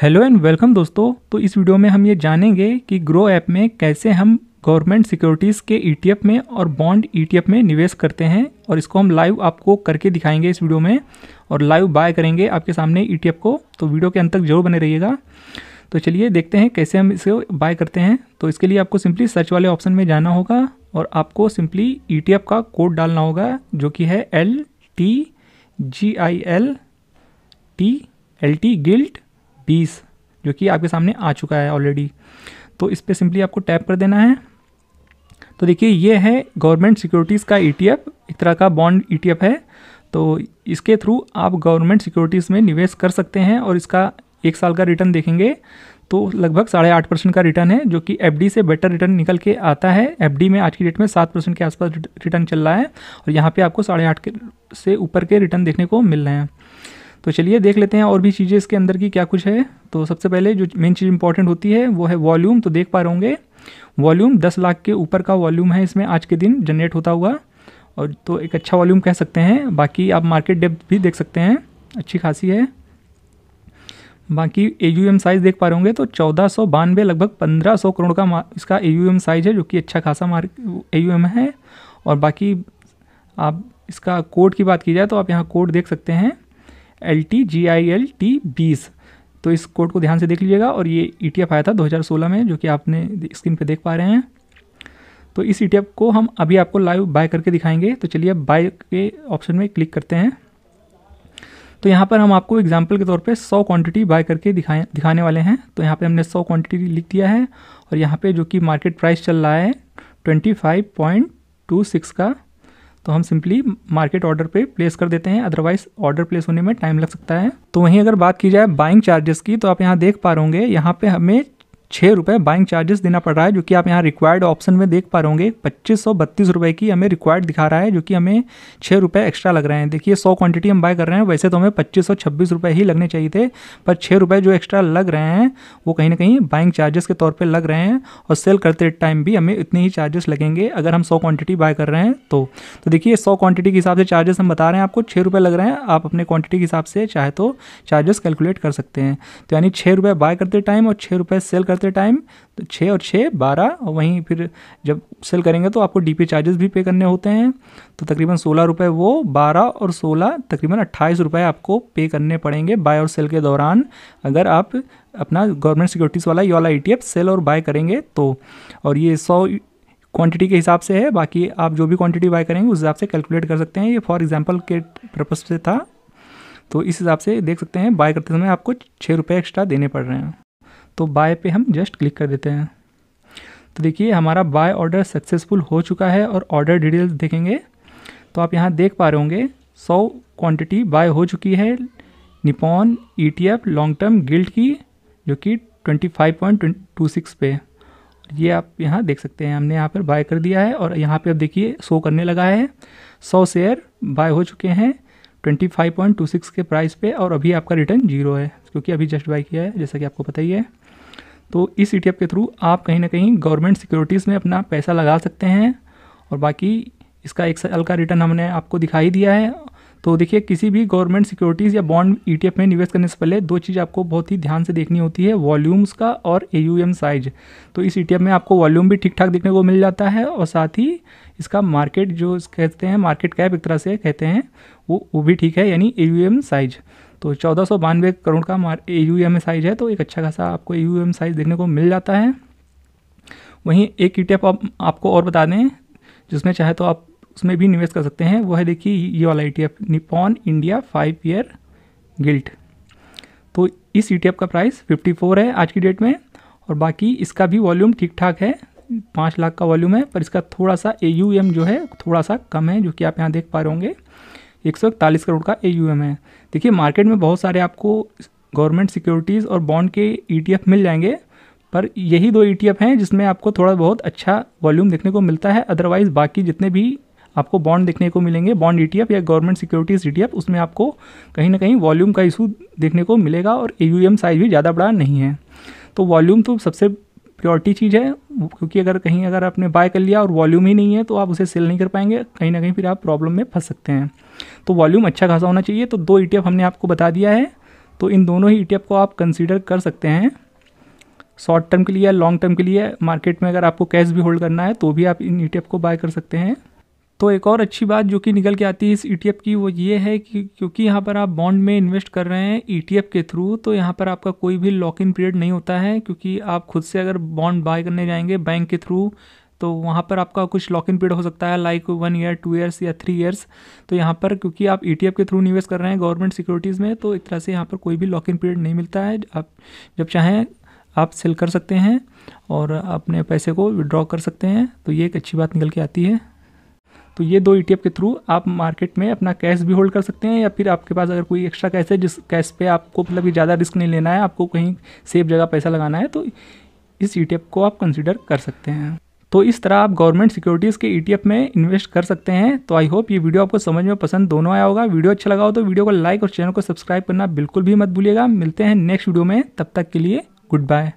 hello and welcome दोस्तों तो इस वीडियो में हम ये जानेंगे कि ग्रो ऐप में कैसे हम गवर्नमेंट सिक्योरिटीज़ के ईटीएफ e में और बॉन्ड ईटीएफ e में निवेश करते हैं और इसको हम लाइव आपको करके दिखाएंगे इस वीडियो में और लाइव बाय करेंगे आपके सामने ईटीएफ e को तो वीडियो के अंत तक जरूर बने रहिएगा तो चलिए देखते हैं कैसे हम इसे बाय करते हैं तो इसके लिए आपको सिंपली सर्च वाले ऑप्शन में जाना होगा और आपको सिंपली ई का कोड डालना होगा जो कि है L T G I L T L T gilt बीस जो कि आपके सामने आ चुका है ऑलरेडी तो इस पर सिंपली आपको टैप कर देना है तो देखिए ये है गवर्नमेंट सिक्योरिटीज़ का ई e एक तरह का बॉन्ड ई e है तो इसके थ्रू आप गवर्नमेंट सिक्योरिटीज़ में निवेश कर सकते हैं और इसका एक साल का रिटर्न देखेंगे तो लगभग साढ़े आठ परसेंट का रिटर्न है जो कि एफ से बेटर रिटर्न निकल के आता है एफ में आज की डेट में सात परसेंट के आसपास रिटर्न चल रहा है और यहाँ पे आपको साढ़े आठ से ऊपर के रिटर्न देखने को मिल रहे हैं तो चलिए देख लेते हैं और भी चीज़ें इसके अंदर की क्या कुछ है तो सबसे पहले जो मेन चीज़ इंपॉर्टेंट होती है वो है वॉल्यूम तो देख पा रहे होंगे वॉल्यूम दस लाख के ऊपर का वॉल्यूम है इसमें आज के दिन जनरेट होता हुआ और तो एक अच्छा वॉल्यूम कह सकते हैं बाकी आप मार्केट डेप्थ भी देख सकते हैं अच्छी खासी है बाकी ए यू एम साइज़ देख पा रहे होंगे तो चौदह सौ बानवे लगभग पंद्रह सौ करोड़ का इसका ए यू एम साइज़ है जो कि अच्छा खासा मार्क ए यू एम है और बाकी आप इसका कोड की बात की जाए तो आप यहाँ कोड देख सकते हैं L T G I L T बीस तो इस कोड को ध्यान से देख लीजिएगा और ये ई e आया था 2016 में जो कि आपने स्क्रीन पे देख पा रहे हैं तो इस ई e को हम अभी आपको लाइव बाय करके दिखाएंगे तो चलिए अब बाय के ऑप्शन में क्लिक करते हैं तो यहाँ पर हम आपको एग्जाम्पल के तौर पे 100 क्वांटिटी बाय करके दिखाए दिखाने वाले हैं तो यहाँ पे हमने 100 क्वांटिटी लिख दिया है और यहाँ पे जो कि मार्केट प्राइस चल रहा है 25.26 का तो हम सिंपली मार्केट ऑर्डर पे प्लेस कर देते हैं अदरवाइज ऑर्डर प्लेस होने में टाइम लग सकता है तो वहीं अगर बात की जाए बाइंग चार्जेस की तो आप यहाँ देख पा रहे होंगे यहाँ पे हमें छः रुपये बाइंग चार्जेस देना पड़ रहा है जो कि आप यहाँ रिक्वायर्ड ऑप्शन में देख पा रहे होंगे पच्चीस सौ बत्तीस रुपये की हमें रिक्वायर्ड दिखा रहा है जो कि हमें छः रुपये एक्स्ट्रा लग रहे हैं देखिए सौ क्वांटिटी हम बाय कर रहे हैं वैसे तो हमें पच्चीस सौ छब्बीस रुपये ही लगने चाहिए थे पर छः रुपये जो एक्स्ट्रा लग रहे हैं वो कहीं ना कहीं बाइंग चार्जेस के तौर पर लग रहे हैं और सेल करते टाइम भी हमें इतने ही चार्जेस लगेंगे अगर हम सौ क्वांटिटी बाय कर रहे हैं तो, तो देखिए सौ क्वांटिटी के हिसाब से चार्जेस हम बता रहे हैं आपको छः रुपये लग रहे हैं आप अपने क्वांटिटी के हिसाब से चाहे तो चार्जेस कैलकुलेट कर सकते हैं तो यानी छः रुपये बाय करते टाइम और छः रुपये सेल करते टाइम तो छः और छः बारह और वहीं फिर जब सेल करेंगे तो आपको डीपी चार्जेस भी पे करने होते हैं तो तकरीबन सोलह रुपये वो बारह और सोलह तकरीबन अट्ठाईस रुपये आपको पे करने पड़ेंगे बाय और सेल के दौरान अगर आप अपना गवर्नमेंट सिक्योरिटीज़ वाला ये वाला ई e सेल और बाय करेंगे तो और ये सौ क्वांटिटी के हिसाब से है बाकी आप जो भी क्वांटिटी बाय करेंगे उस हिसाब से कैलकुलेट कर सकते हैं ये फॉर एग्जांपल के पर्पज से था तो इस हिसाब से देख सकते हैं बाय करते समय आपको छः रुपये एक्स्ट्रा देने पड़ रहे हैं तो बाय पे हम जस्ट क्लिक कर देते हैं तो देखिए हमारा बाय ऑर्डर सक्सेसफुल हो चुका है और ऑर्डर डिटेल्स देखेंगे तो आप यहाँ देख पा रहे होंगे सौ क्वांटिटी बाय हो चुकी है Nippon E T F long term gilt की जो कि twenty five point two six पे ये आप यहाँ देख सकते हैं हमने यहाँ पर बाय कर दिया है और यहाँ पे अब देखिए शो करने लगा है सौ शेयर बाय हो चुके हैं twenty five point two six के प्राइस पे और अभी आपका रिटर्न जीरो है क्योंकि अभी जस्ट बाय किया है जैसा कि आपको पता ही है तो इस ई e के थ्रू आप कहीं ना कहीं गवर्नमेंट सिक्योरिटीज़ में अपना पैसा लगा सकते हैं और बाकी इसका एक साल का रिटर्न हमने आपको दिखाई दिया है तो देखिए किसी भी गवर्नमेंट सिक्योरिटीज़ या बॉन्ड ई e में निवेश करने से पहले दो चीज़ आपको बहुत ही ध्यान से देखनी होती है वॉल्यूम्स का और ए साइज तो इस ई e में आपको वॉल्यूम भी ठीक ठाक देखने को मिल जाता है और साथ ही इसका मार्केट जो कहते हैं मार्केट कैप एक तरह से कहते हैं वो वो भी ठीक है यानी ए साइज तो चौदह बानवे करोड़ का मार ए यू एम साइज है तो एक अच्छा खासा आपको ए यू एम साइज देखने को मिल जाता है वहीं एक ई e आप, आपको और बता दें जिसमें चाहे तो आप उसमें भी निवेश कर सकते हैं वो है देखिए ये वाला E T Nippon India five year gilt तो इस ई e का प्राइस 54 है आज की डेट में और बाकी इसका भी वॉल्यूम ठीक ठाक है पाँच लाख का वॉल्यूम है पर इसका थोड़ा सा ए जो है थोड़ा सा कम है जो कि आप यहाँ देख पा रहे होंगे एक करोड़ का ए है देखिए मार्केट में बहुत सारे आपको गवर्नमेंट सिक्योरिटीज़ और बॉन्ड के ई e मिल जाएंगे पर यही दो ई e हैं जिसमें आपको थोड़ा बहुत अच्छा वॉल्यूम देखने को मिलता है अदरवाइज़ बाकी जितने भी आपको बॉन्ड देखने को मिलेंगे बॉन्ड ई e या गवर्नमेंट सिक्योरिटीज़ ई उसमें आपको कहीं ना कहीं वॉल्यूम का इशू देखने को मिलेगा और ए साइज़ भी ज़्यादा बड़ा नहीं है तो वॉल्यूम तो सबसे प्योरिटी चीज़ है क्योंकि अगर कहीं अगर आपने बाय कर लिया और वॉल्यूम ही नहीं है तो आप उसे सेल नहीं कर पाएंगे कहीं ना कहीं फिर आप प्रॉब्लम में फंस सकते हैं तो वॉल्यूम अच्छा खासा होना चाहिए तो दो ई e हमने आपको बता दिया है तो इन दोनों ही ई e को आप कंसिडर कर सकते हैं शॉर्ट टर्म के लिए लॉन्ग टर्म के लिए मार्केट में अगर आपको कैश भी होल्ड करना है तो भी आप इन ई e को बाय कर सकते हैं तो एक और अच्छी बात जो कि निकल के आती है इस ई e की वो ये है कि क्योंकि यहाँ पर आप बॉन्ड में इन्वेस्ट कर रहे हैं ई e के थ्रू तो यहाँ पर आपका कोई भी लॉक इन पीरियड नहीं होता है क्योंकि आप खुद से अगर बॉन्ड बाय करने जाएंगे बैंक के थ्रू तो वहाँ पर आपका कुछ लॉक इन पीरियड हो सकता है like one year two years या थ्री ईयर्स तो यहाँ पर क्योंकि आप ई e के थ्रू निवेश कर रहे हैं गवर्नमेंट सिक्योरिटीज़ में तो एक तरह से यहाँ पर कोई भी लॉक इन पीरियड नहीं मिलता है आप जब चाहें आप सेल कर सकते हैं और अपने पैसे को विड्रॉ कर सकते हैं तो ये एक अच्छी बात निकल के आती है तो ये दो ई e के थ्रू आप मार्केट में अपना कैश भी होल्ड कर सकते हैं या फिर आपके पास अगर कोई एक्स्ट्रा कैश है जिस कैश पे आपको मतलब कि ज़्यादा रिस्क नहीं लेना है आपको कहीं सेफ जगह पैसा लगाना है तो इस ई e को आप कंसिडर कर सकते हैं तो इस तरह आप गवर्नमेंट सिक्योरिटीज़ के ई e में इन्वेस्ट कर सकते हैं तो आई होप ये वीडियो आपको समझ में पसंद दोनों आया होगा वीडियो अच्छा लगा हो तो वीडियो को लाइक और चैनल को सब्सक्राइब करना बिल्कुल भी मत भूलिएगा मिलते हैं नेक्स्ट वीडियो में तब तक के लिए गुड बाय